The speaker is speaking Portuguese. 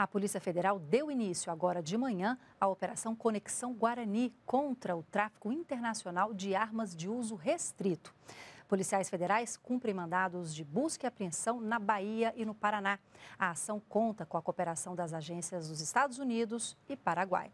A Polícia Federal deu início agora de manhã à Operação Conexão Guarani contra o tráfico internacional de armas de uso restrito. Policiais federais cumprem mandados de busca e apreensão na Bahia e no Paraná. A ação conta com a cooperação das agências dos Estados Unidos e Paraguai.